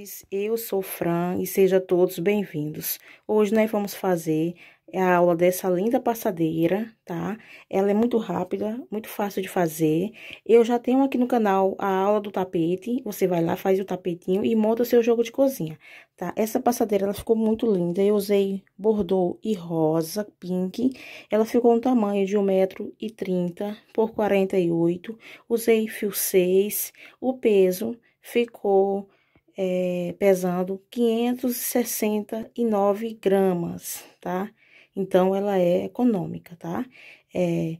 amores, eu sou Fran e sejam todos bem-vindos. Hoje nós vamos fazer a aula dessa linda passadeira, tá? Ela é muito rápida, muito fácil de fazer. Eu já tenho aqui no canal a aula do tapete, você vai lá, faz o tapetinho e monta o seu jogo de cozinha, tá? Essa passadeira, ela ficou muito linda, eu usei bordô e rosa, pink. Ela ficou um tamanho de 1,30m por 48 Usei fio 6, o peso ficou é, pesando 569 gramas, tá? Então, ela é econômica, tá? É,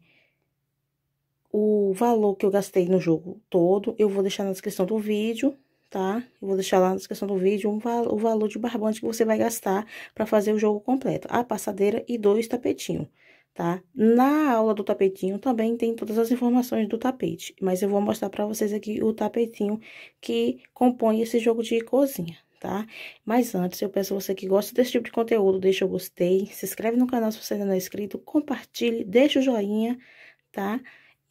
o valor que eu gastei no jogo todo, eu vou deixar na descrição do vídeo, tá? Eu vou deixar lá na descrição do vídeo um val o valor de barbante que você vai gastar para fazer o jogo completo. A passadeira e dois tapetinhos tá? Na aula do tapetinho também tem todas as informações do tapete, mas eu vou mostrar para vocês aqui o tapetinho que compõe esse jogo de cozinha, tá? Mas antes, eu peço a você que gosta desse tipo de conteúdo, deixa o gostei, se inscreve no canal se você ainda não é inscrito, compartilhe, deixa o joinha, tá?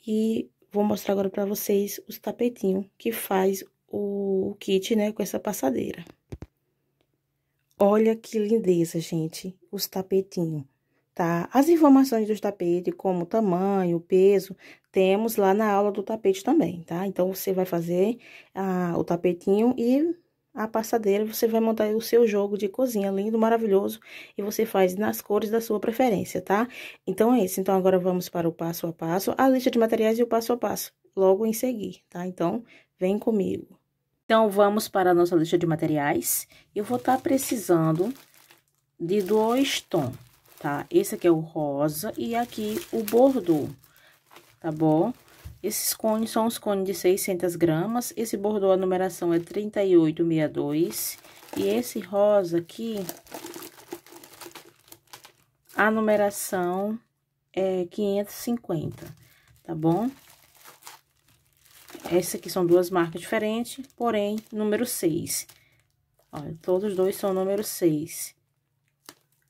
E vou mostrar agora para vocês os tapetinhos que faz o kit, né, com essa passadeira. Olha que lindeza, gente, os tapetinhos. As informações do tapete, como tamanho, peso, temos lá na aula do tapete também, tá? Então, você vai fazer ah, o tapetinho e a passadeira, você vai montar o seu jogo de cozinha, lindo, maravilhoso, e você faz nas cores da sua preferência, tá? Então, é isso. Então, agora vamos para o passo a passo, a lista de materiais e o passo a passo, logo em seguir, tá? Então, vem comigo. Então, vamos para a nossa lista de materiais. Eu vou estar tá precisando de dois tons tá? Esse aqui é o rosa e aqui o bordô, tá bom? Esses cones são os cones de 600 gramas, esse bordô a numeração é 3862 e esse rosa aqui, a numeração é 550, tá bom? Essa aqui são duas marcas diferentes, porém, número 6. Olha, todos dois são número 6.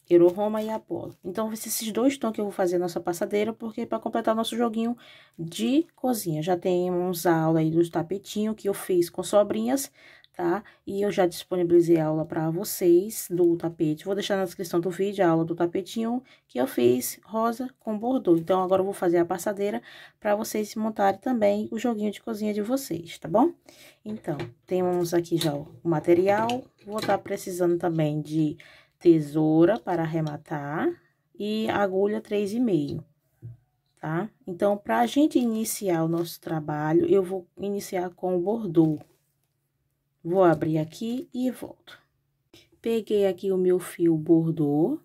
Euroroma e Apolo. Então, vai ser esses dois tons que eu vou fazer nossa passadeira, porque é para completar nosso joguinho de cozinha. Já temos a aula aí dos tapetinhos que eu fiz com sobrinhas, tá? E eu já disponibilizei a aula para vocês do tapete. Vou deixar na descrição do vídeo a aula do tapetinho que eu fiz rosa com bordô. Então, agora eu vou fazer a passadeira para vocês montarem também o joguinho de cozinha de vocês, tá bom? Então, temos aqui já o material. Vou estar tá precisando também de tesoura para arrematar e agulha três e meio, tá? Então, para a gente iniciar o nosso trabalho, eu vou iniciar com o bordô. Vou abrir aqui e volto. Peguei aqui o meu fio bordô.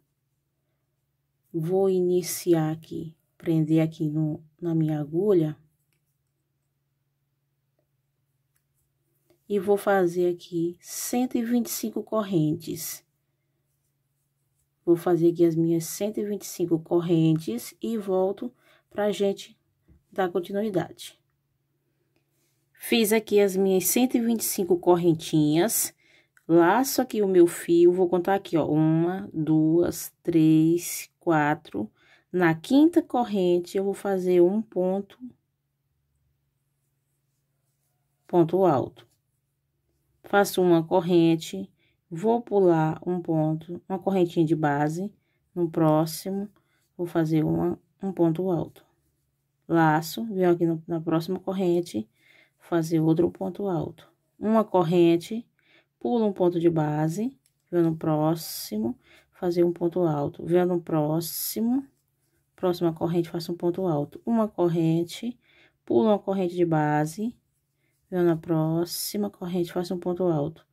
Vou iniciar aqui, prender aqui no, na minha agulha. E vou fazer aqui 125 correntes. Vou fazer aqui as minhas 125 correntes e volto pra gente dar continuidade. Fiz aqui as minhas 125 correntinhas, laço aqui o meu fio, vou contar aqui, ó, uma, duas, três, quatro. Na quinta corrente, eu vou fazer um ponto, ponto alto. Faço uma corrente, Vou pular um ponto, uma correntinha de base, no próximo, vou fazer uma, um ponto alto. Laço, venho aqui no, na próxima corrente, fazer outro ponto alto. Uma corrente, pulo um ponto de base, venho no próximo, fazer um ponto alto. Venho no próximo, próxima corrente, faço um ponto alto. Uma corrente, pulo uma corrente de base, venho na próxima corrente, faço um ponto alto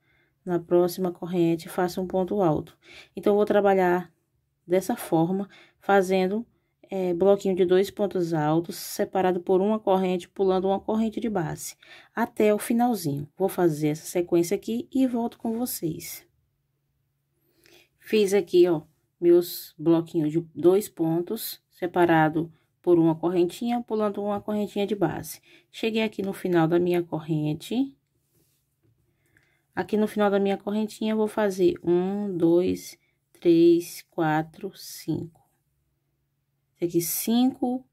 na próxima corrente, faça um ponto alto. Então, vou trabalhar dessa forma, fazendo é, bloquinho de dois pontos altos, separado por uma corrente, pulando uma corrente de base, até o finalzinho. Vou fazer essa sequência aqui e volto com vocês. Fiz aqui, ó, meus bloquinhos de dois pontos, separado por uma correntinha, pulando uma correntinha de base. Cheguei aqui no final da minha corrente, Aqui no final da minha correntinha, eu vou fazer um, dois, três, quatro, cinco. Aqui, cinco.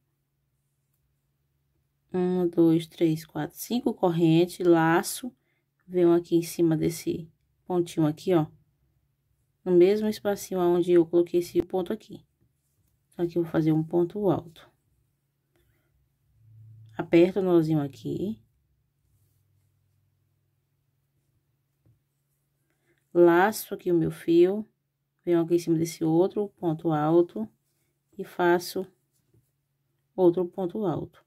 Um, dois, três, quatro, cinco corrente, laço. Venho aqui em cima desse pontinho aqui, ó. No mesmo espacinho onde eu coloquei esse ponto aqui. Então, aqui eu vou fazer um ponto alto. Aperto o nozinho aqui. laço aqui o meu fio, venho aqui em cima desse outro ponto alto e faço outro ponto alto.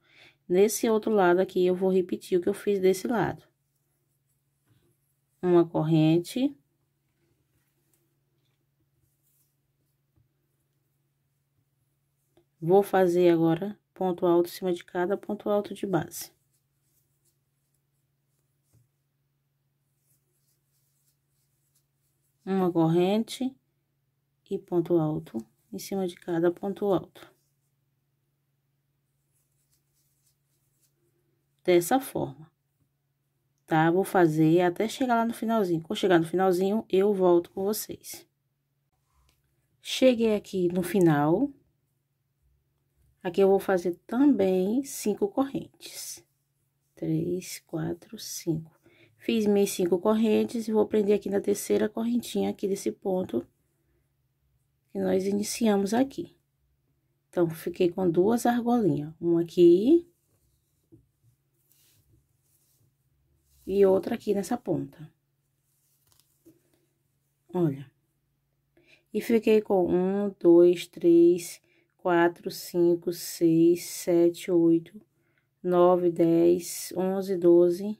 Nesse outro lado aqui, eu vou repetir o que eu fiz desse lado. Uma corrente. Vou fazer agora ponto alto em cima de cada ponto alto de base. uma corrente e ponto alto em cima de cada ponto alto. Dessa forma, tá? Vou fazer até chegar lá no finalzinho. Quando chegar no finalzinho, eu volto com vocês. Cheguei aqui no final. Aqui eu vou fazer também cinco correntes. Três, quatro, cinco. Fiz minhas cinco correntes e vou prender aqui na terceira correntinha aqui desse ponto que nós iniciamos aqui. Então, fiquei com duas argolinhas, uma aqui e outra aqui nessa ponta. Olha. E fiquei com um, dois, três, quatro, cinco, seis, sete, oito, nove, dez, onze, doze,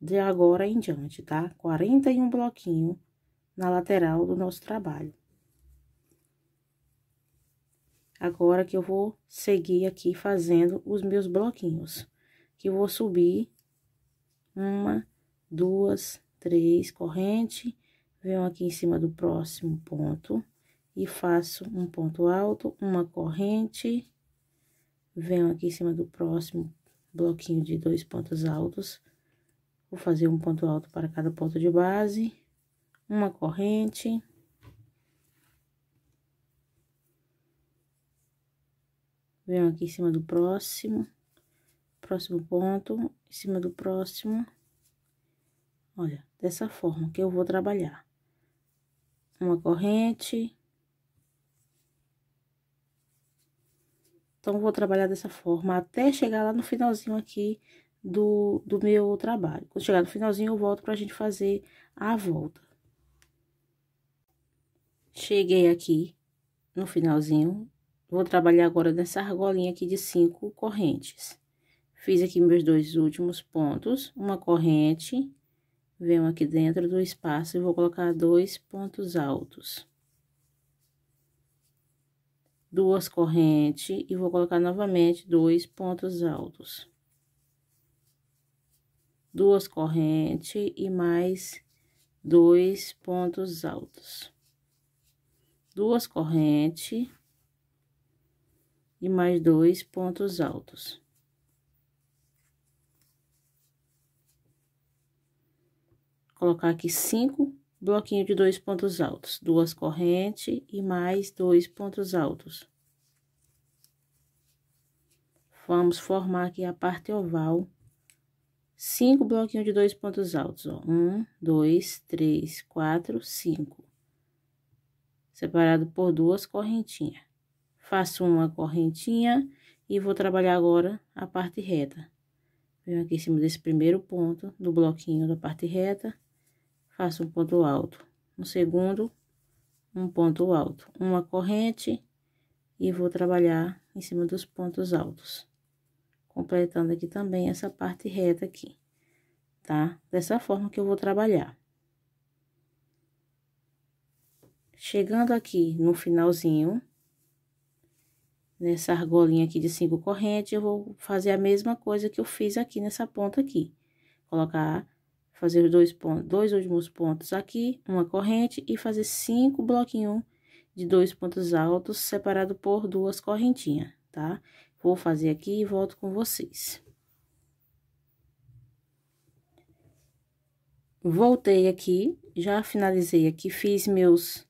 de agora em diante, tá? 41 bloquinho na lateral do nosso trabalho. Agora que eu vou seguir aqui fazendo os meus bloquinhos, que eu vou subir uma, duas, três corrente, venho aqui em cima do próximo ponto e faço um ponto alto, uma corrente, venho aqui em cima do próximo bloquinho de dois pontos altos, Vou fazer um ponto alto para cada ponto de base, uma corrente. Venho aqui em cima do próximo, próximo ponto, em cima do próximo. Olha, dessa forma que eu vou trabalhar. Uma corrente. Então, vou trabalhar dessa forma até chegar lá no finalzinho aqui do, do meu trabalho. Quando chegar no finalzinho, eu volto para a gente fazer a volta. Cheguei aqui no finalzinho. Vou trabalhar agora nessa argolinha aqui de cinco correntes. Fiz aqui meus dois últimos pontos, uma corrente, venho aqui dentro do espaço e vou colocar dois pontos altos. Duas correntes e vou colocar novamente dois pontos altos duas correntes e mais dois pontos altos. Duas correntes e mais dois pontos altos. Colocar aqui cinco bloquinhos de dois pontos altos, duas correntes e mais dois pontos altos. Vamos formar aqui a parte oval cinco bloquinhos de dois pontos altos, ó. Um, dois, três, quatro, cinco. Separado por duas correntinhas. Faço uma correntinha e vou trabalhar agora a parte reta. Venho aqui em cima desse primeiro ponto do bloquinho da parte reta, faço um ponto alto. No segundo, um ponto alto. Uma corrente e vou trabalhar em cima dos pontos altos completando aqui também essa parte reta aqui, tá? Dessa forma que eu vou trabalhar. Chegando aqui no finalzinho, nessa argolinha aqui de cinco correntes, eu vou fazer a mesma coisa que eu fiz aqui nessa ponta aqui. Colocar, fazer os dois pontos, dois últimos pontos aqui, uma corrente e fazer cinco bloquinhos de dois pontos altos separado por duas correntinhas, tá? Vou fazer aqui e volto com vocês. Voltei aqui, já finalizei aqui, fiz meus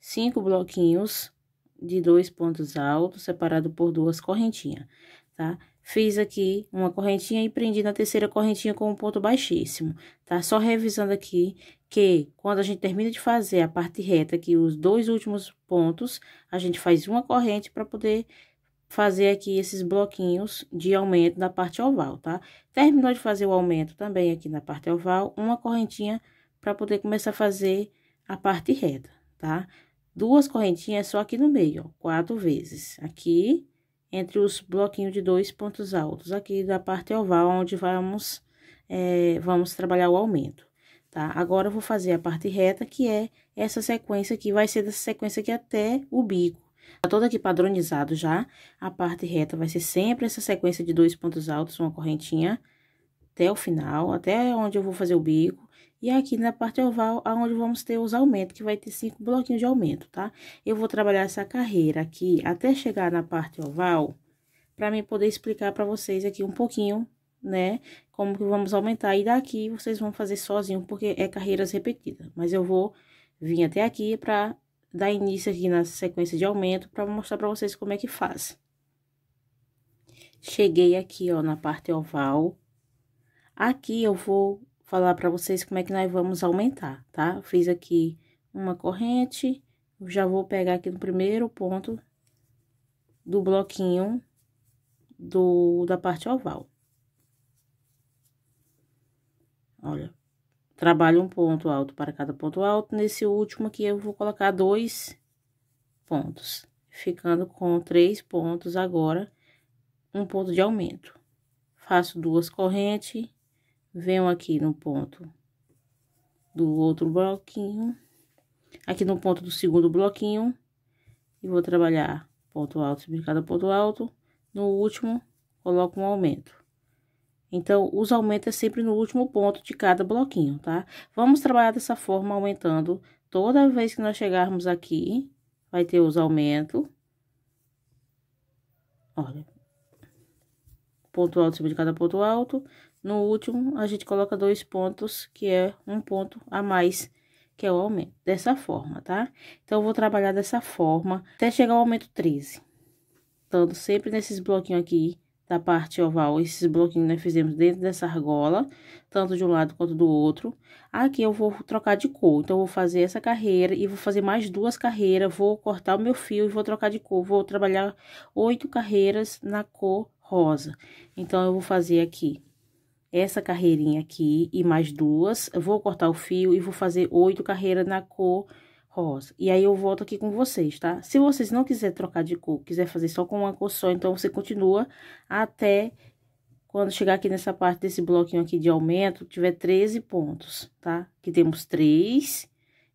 cinco bloquinhos de dois pontos altos, separado por duas correntinhas, tá? Fiz aqui uma correntinha e prendi na terceira correntinha com um ponto baixíssimo, tá? Só revisando aqui que quando a gente termina de fazer a parte reta, que os dois últimos pontos, a gente faz uma corrente para poder fazer aqui esses bloquinhos de aumento da parte oval, tá? Terminou de fazer o aumento também aqui na parte oval, uma correntinha para poder começar a fazer a parte reta, tá? Duas correntinhas só aqui no meio, ó, quatro vezes. Aqui, entre os bloquinhos de dois pontos altos, aqui da parte oval, onde vamos, é, vamos trabalhar o aumento, tá? Agora, eu vou fazer a parte reta, que é essa sequência aqui, vai ser dessa sequência aqui até o bico, Tá todo aqui padronizado já. A parte reta vai ser sempre essa sequência de dois pontos altos, uma correntinha, até o final, até onde eu vou fazer o bico. E aqui na parte oval, aonde vamos ter os aumentos, que vai ter cinco bloquinhos de aumento, tá? Eu vou trabalhar essa carreira aqui até chegar na parte oval, para mim poder explicar para vocês aqui um pouquinho, né? Como que vamos aumentar. E daqui vocês vão fazer sozinho, porque é carreiras repetidas. Mas eu vou vir até aqui para dar início aqui na sequência de aumento para mostrar para vocês como é que faz. Cheguei aqui, ó, na parte oval. Aqui eu vou falar para vocês como é que nós vamos aumentar, tá? Fiz aqui uma corrente, já vou pegar aqui no primeiro ponto do bloquinho do, da parte oval. Olha, Trabalho um ponto alto para cada ponto alto. Nesse último aqui, eu vou colocar dois pontos, ficando com três pontos agora, um ponto de aumento. Faço duas correntes, venho aqui no ponto do outro bloquinho, aqui no ponto do segundo bloquinho, e vou trabalhar ponto alto sobre cada ponto alto. No último, coloco um aumento. Então, os aumentos é sempre no último ponto de cada bloquinho, tá? Vamos trabalhar dessa forma, aumentando. Toda vez que nós chegarmos aqui, vai ter os aumentos. Olha. Ponto alto em cima de cada ponto alto. No último, a gente coloca dois pontos, que é um ponto a mais, que é o aumento. Dessa forma, tá? Então, eu vou trabalhar dessa forma até chegar ao aumento 13. Então, sempre nesses bloquinhos aqui da parte oval, esses bloquinhos nós fizemos dentro dessa argola, tanto de um lado quanto do outro. Aqui eu vou trocar de cor, então, eu vou fazer essa carreira e vou fazer mais duas carreiras, vou cortar o meu fio e vou trocar de cor, vou trabalhar oito carreiras na cor rosa. Então, eu vou fazer aqui essa carreirinha aqui e mais duas, eu vou cortar o fio e vou fazer oito carreiras na cor rosa rosa. E aí, eu volto aqui com vocês, tá? Se vocês não quiser trocar de cor, quiser fazer só com uma cor só, então, você continua até quando chegar aqui nessa parte desse bloquinho aqui de aumento, tiver 13 pontos, tá? Que temos três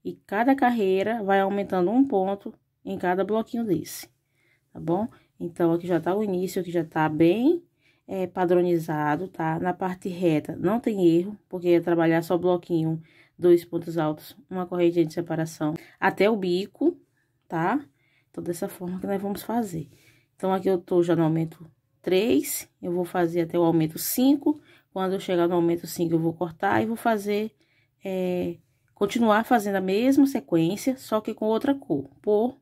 e cada carreira vai aumentando um ponto em cada bloquinho desse, tá bom? Então, aqui já tá o início, aqui já tá bem é, padronizado, tá? Na parte reta não tem erro, porque é trabalhar só bloquinho dois pontos altos, uma corrente de separação até o bico, tá? Então, dessa forma que nós vamos fazer. Então, aqui eu tô já no aumento 3, eu vou fazer até o aumento 5. Quando eu chegar no aumento 5, eu vou cortar e vou fazer, é, continuar fazendo a mesma sequência, só que com outra cor, por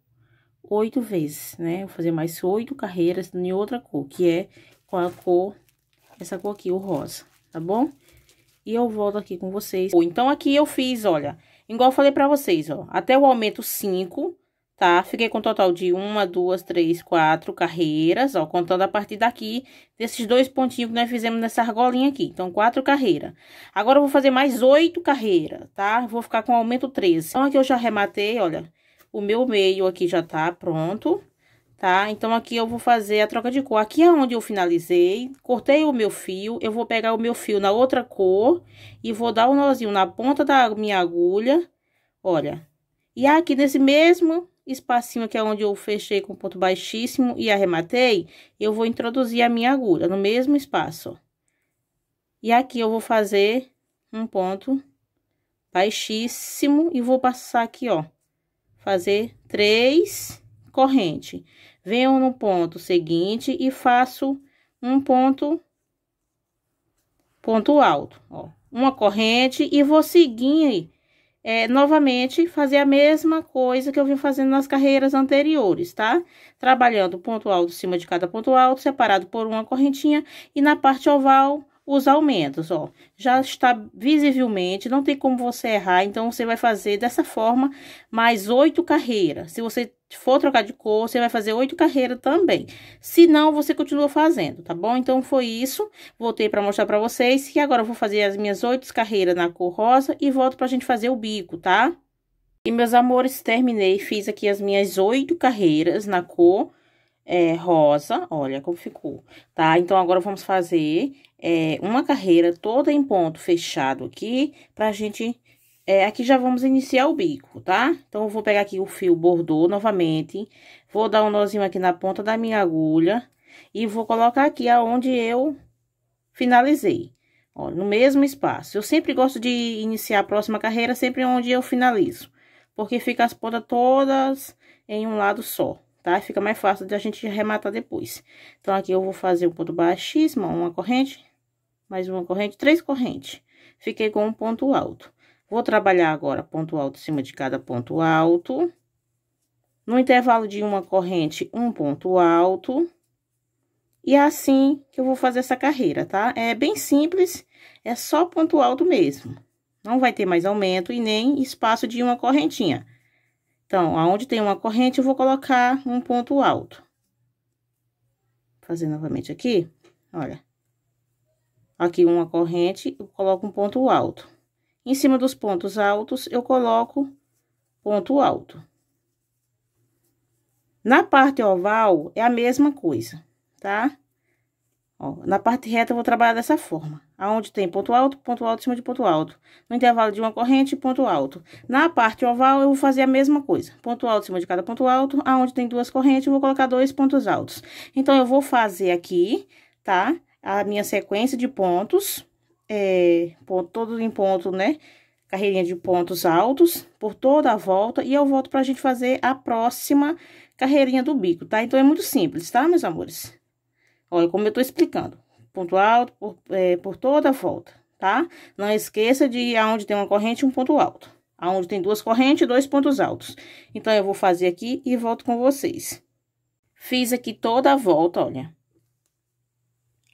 oito vezes, né? Vou fazer mais oito carreiras em outra cor, que é com a cor, essa cor aqui, o rosa, tá bom? e eu volto aqui com vocês. Então, aqui eu fiz, olha, igual eu falei pra vocês, ó, até o aumento 5, tá? Fiquei com um total de uma, duas, três, quatro carreiras, ó, contando a partir daqui, desses dois pontinhos que nós fizemos nessa argolinha aqui. Então, quatro carreiras. Agora, eu vou fazer mais oito carreiras, tá? Vou ficar com aumento 13. Então, aqui eu já rematei, olha, o meu meio aqui já tá pronto tá? Então, aqui eu vou fazer a troca de cor. Aqui é onde eu finalizei, cortei o meu fio, eu vou pegar o meu fio na outra cor e vou dar um nozinho na ponta da minha agulha, olha. E aqui nesse mesmo espacinho que é onde eu fechei com ponto baixíssimo e arrematei, eu vou introduzir a minha agulha no mesmo espaço, E aqui eu vou fazer um ponto baixíssimo e vou passar aqui, ó, fazer três corrente venho no ponto seguinte e faço um ponto ponto alto, ó, uma corrente e vou seguir é, novamente fazer a mesma coisa que eu vim fazendo nas carreiras anteriores, tá? Trabalhando ponto alto em cima de cada ponto alto, separado por uma correntinha e na parte oval os aumentos, ó. Já está visivelmente, não tem como você errar, então você vai fazer dessa forma mais oito carreiras. Se você for trocar de cor, você vai fazer oito carreiras também. Se não, você continua fazendo, tá bom? Então, foi isso. Voltei para mostrar para vocês. E agora, eu vou fazer as minhas oito carreiras na cor rosa e volto pra gente fazer o bico, tá? E, meus amores, terminei. Fiz aqui as minhas oito carreiras na cor é, rosa. Olha como ficou, tá? Então, agora, vamos fazer é, uma carreira toda em ponto fechado aqui pra gente é, aqui já vamos iniciar o bico, tá? Então, eu vou pegar aqui o fio bordô novamente, vou dar um nozinho aqui na ponta da minha agulha e vou colocar aqui aonde eu finalizei, ó, no mesmo espaço. Eu sempre gosto de iniciar a próxima carreira sempre onde eu finalizo, porque fica as pontas todas em um lado só, tá? Fica mais fácil de a gente arrematar depois. Então, aqui eu vou fazer um ponto baixíssimo, uma corrente, mais uma corrente, três correntes. Fiquei com um ponto alto. Vou trabalhar agora ponto alto em cima de cada ponto alto. No intervalo de uma corrente, um ponto alto. E é assim que eu vou fazer essa carreira, tá? É bem simples, é só ponto alto mesmo. Não vai ter mais aumento e nem espaço de uma correntinha. Então, aonde tem uma corrente, eu vou colocar um ponto alto. Vou fazer novamente aqui, olha. Aqui uma corrente, eu coloco um ponto alto. Em cima dos pontos altos, eu coloco ponto alto. Na parte oval, é a mesma coisa, tá? Ó, na parte reta, eu vou trabalhar dessa forma. Aonde tem ponto alto, ponto alto, em cima de ponto alto. No intervalo de uma corrente, ponto alto. Na parte oval, eu vou fazer a mesma coisa. Ponto alto em cima de cada ponto alto. Aonde tem duas correntes, eu vou colocar dois pontos altos. Então, eu vou fazer aqui, tá? A minha sequência de pontos é, ponto, todo em ponto, né? Carreirinha de pontos altos por toda a volta e eu volto pra gente fazer a próxima carreirinha do bico, tá? Então, é muito simples, tá, meus amores? Olha como eu tô explicando. Ponto alto por, é, por toda a volta, tá? Não esqueça de aonde tem uma corrente, um ponto alto. Aonde tem duas correntes, dois pontos altos. Então, eu vou fazer aqui e volto com vocês. Fiz aqui toda a volta, olha.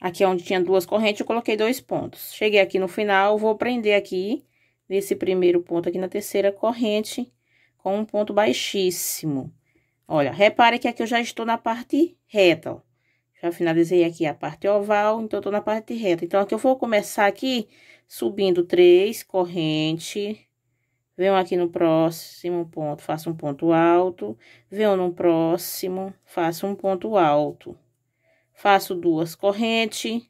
Aqui é onde tinha duas correntes, eu coloquei dois pontos. Cheguei aqui no final, vou prender aqui, nesse primeiro ponto aqui na terceira corrente, com um ponto baixíssimo. Olha, repare que aqui eu já estou na parte reta, ó. Já finalizei aqui a parte oval, então, eu tô na parte reta. Então, aqui eu vou começar aqui subindo três corrente, venho aqui no próximo ponto, faço um ponto alto, venho no próximo, faço um ponto alto faço duas correntes,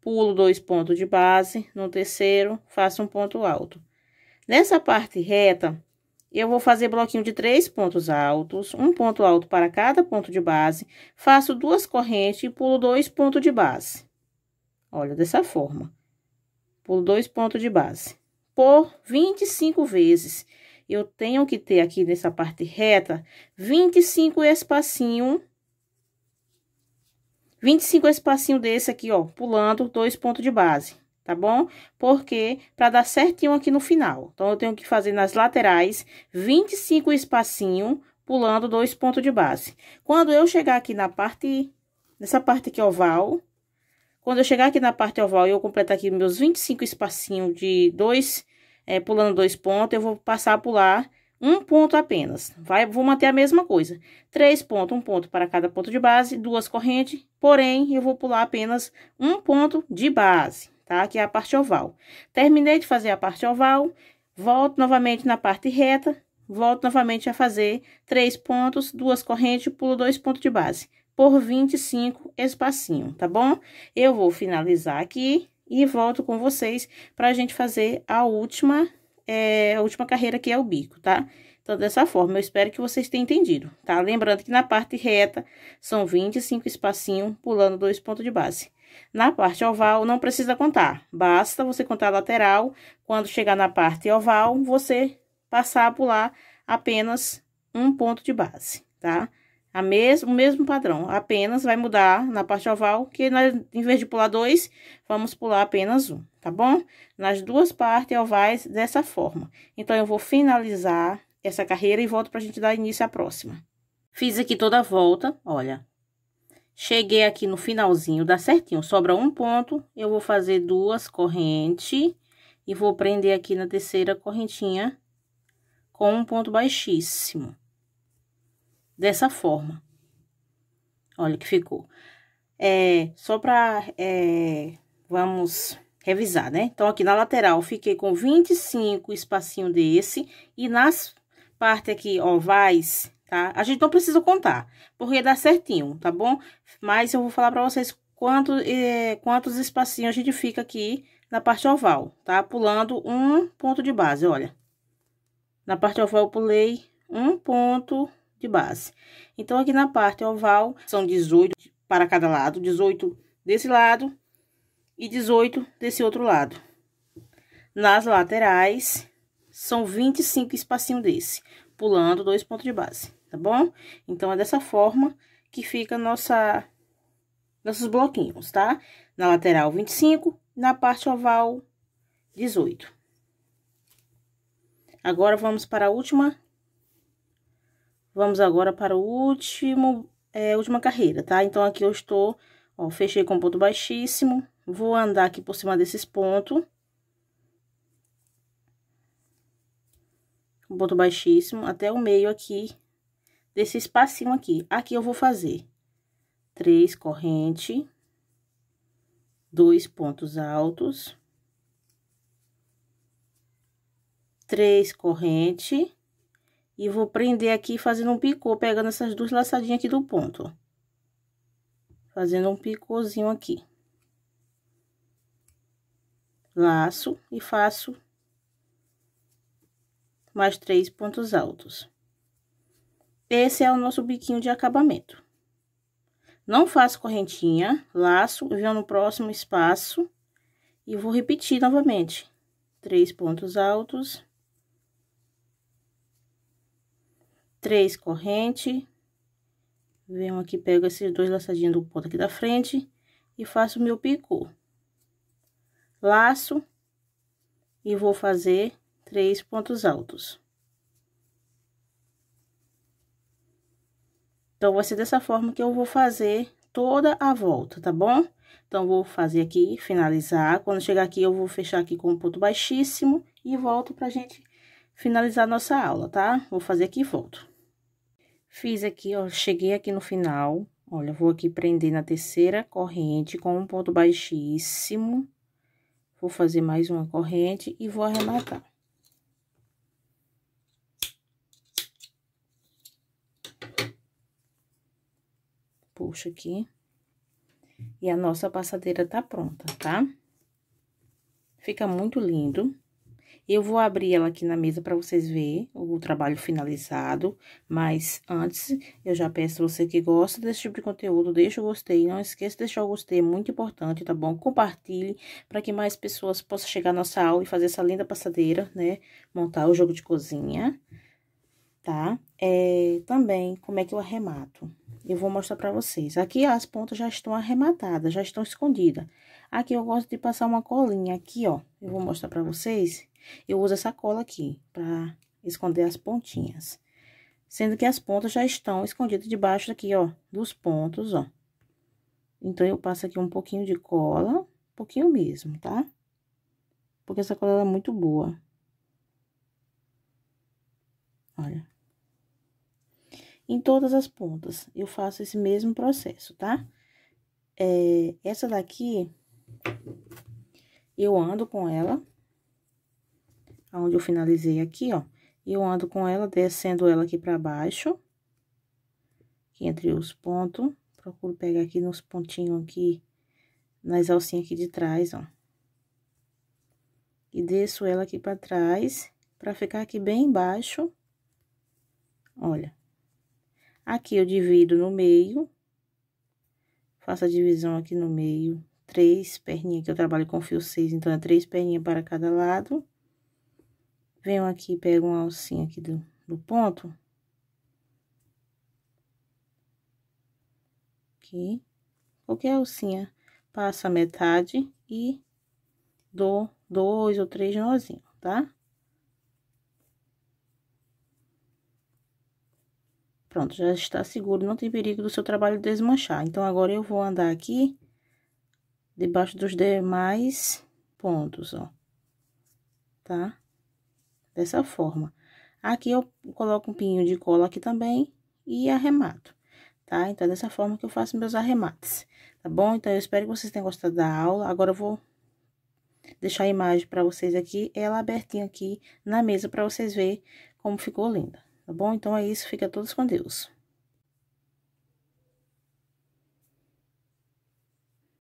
pulo dois pontos de base, no terceiro faço um ponto alto. Nessa parte reta, eu vou fazer bloquinho de três pontos altos, um ponto alto para cada ponto de base, faço duas correntes e pulo dois pontos de base. Olha, dessa forma. Pulo dois pontos de base. Por 25 vezes, eu tenho que ter aqui nessa parte reta 25 espacinhos 25 esse desse aqui, ó, pulando dois pontos de base, tá bom? Porque para dar certinho aqui no final. Então, eu tenho que fazer nas laterais 25 espacinho, pulando dois pontos de base. Quando eu chegar aqui na parte, nessa parte aqui oval, quando eu chegar aqui na parte oval e eu completar aqui meus 25 espacinhos de dois, é, pulando dois pontos, eu vou passar a pular um ponto apenas. Vai, vou manter a mesma coisa. Três pontos, um ponto para cada ponto de base, duas correntes, porém, eu vou pular apenas um ponto de base, tá? Que é a parte oval. Terminei de fazer a parte oval, volto novamente na parte reta, volto novamente a fazer três pontos, duas correntes, pulo dois pontos de base, por 25 espacinho, tá bom? Eu vou finalizar aqui e volto com vocês para a gente fazer a última é, a última carreira aqui é o bico, tá? Então, dessa forma, eu espero que vocês tenham entendido, tá? Lembrando que na parte reta são 25 espacinho pulando dois pontos de base. Na parte oval, não precisa contar, basta você contar a lateral. Quando chegar na parte oval, você passar a pular apenas um ponto de base, tá? A mes o mesmo padrão, apenas vai mudar na parte oval, que nós, em vez de pular dois, vamos pular apenas um tá bom? Nas duas partes, ovais dessa forma. Então, eu vou finalizar essa carreira e volto pra gente dar início à próxima. Fiz aqui toda a volta, olha. Cheguei aqui no finalzinho, dá certinho, sobra um ponto, eu vou fazer duas correntes e vou prender aqui na terceira correntinha com um ponto baixíssimo. Dessa forma. Olha que ficou. É, só pra, é, vamos revisar, né? Então, aqui na lateral, fiquei com 25 espacinho desse, e nas partes aqui ovais, tá? A gente não precisa contar, porque dá certinho, tá bom? Mas eu vou falar pra vocês quanto, é, quantos espacinhos a gente fica aqui na parte oval, tá? Pulando um ponto de base, olha. Na parte oval, eu pulei um ponto de base. Então, aqui na parte oval, são 18 para cada lado, 18 desse lado e 18 desse outro lado. Nas laterais, são 25 espacinho desse, pulando dois pontos de base, tá bom? Então, é dessa forma que fica nossa, nossos bloquinhos, tá? Na lateral, 25, na parte oval, 18. Agora, vamos para a última. Vamos agora para o último, é, última carreira, tá? Então, aqui eu estou, ó, fechei com ponto baixíssimo, Vou andar aqui por cima desses pontos. ponto baixíssimo, até o meio aqui, desse espacinho aqui. Aqui eu vou fazer três corrente, dois pontos altos, três corrente, e vou prender aqui fazendo um picô, pegando essas duas laçadinhas aqui do ponto, Fazendo um picôzinho aqui laço e faço mais três pontos altos. Esse é o nosso biquinho de acabamento. Não faço correntinha, laço, venho no próximo espaço e vou repetir novamente. Três pontos altos. Três corrente. Venho aqui, pego esses dois laçadinhos do ponto aqui da frente e faço meu picô laço e vou fazer três pontos altos. Então, vai ser dessa forma que eu vou fazer toda a volta, tá bom? Então, vou fazer aqui, finalizar. Quando chegar aqui, eu vou fechar aqui com um ponto baixíssimo e volto pra gente finalizar nossa aula, tá? Vou fazer aqui e volto. Fiz aqui, ó, cheguei aqui no final. Olha, vou aqui prender na terceira corrente com um ponto baixíssimo. Vou fazer mais uma corrente e vou arrematar. Puxo aqui. E a nossa passadeira tá pronta, tá? Fica muito lindo. Eu vou abrir ela aqui na mesa para vocês verem o trabalho finalizado, mas antes eu já peço você que gosta desse tipo de conteúdo, deixa o gostei, não esqueça de deixar o gostei, é muito importante, tá bom? Compartilhe para que mais pessoas possam chegar à nossa aula e fazer essa linda passadeira, né? Montar o jogo de cozinha, tá? É, também, como é que eu arremato? Eu vou mostrar para vocês. Aqui as pontas já estão arrematadas, já estão escondidas. Aqui eu gosto de passar uma colinha aqui, ó. Eu vou mostrar para vocês eu uso essa cola aqui para esconder as pontinhas. Sendo que as pontas já estão escondidas debaixo aqui, ó, dos pontos, ó. Então, eu passo aqui um pouquinho de cola, um pouquinho mesmo, tá? Porque essa cola é muito boa. Olha. Em todas as pontas, eu faço esse mesmo processo, tá? É, essa daqui, eu ando com ela aonde eu finalizei aqui, ó. E eu ando com ela, descendo ela aqui pra baixo. Aqui entre os pontos. Procuro pegar aqui nos pontinhos aqui, nas alcinhas aqui de trás, ó. E desço ela aqui pra trás, pra ficar aqui bem embaixo. Olha. Aqui eu divido no meio. Faço a divisão aqui no meio. Três perninhas, que eu trabalho com fio seis, então é três perninhas para cada lado Venho aqui, pego uma alcinha aqui do, do ponto. Aqui. Qualquer alcinha. passa a metade e dou dois ou três nozinhos, tá? Pronto, já está seguro, não tem perigo do seu trabalho desmanchar. Então, agora eu vou andar aqui debaixo dos demais pontos, ó. Tá? dessa forma. Aqui eu coloco um pinho de cola aqui também e arremato, tá? Então, é dessa forma que eu faço meus arremates, tá bom? Então, eu espero que vocês tenham gostado da aula. Agora, eu vou deixar a imagem para vocês aqui, ela abertinha aqui na mesa para vocês verem como ficou linda, tá bom? Então, é isso. Fica todos com Deus.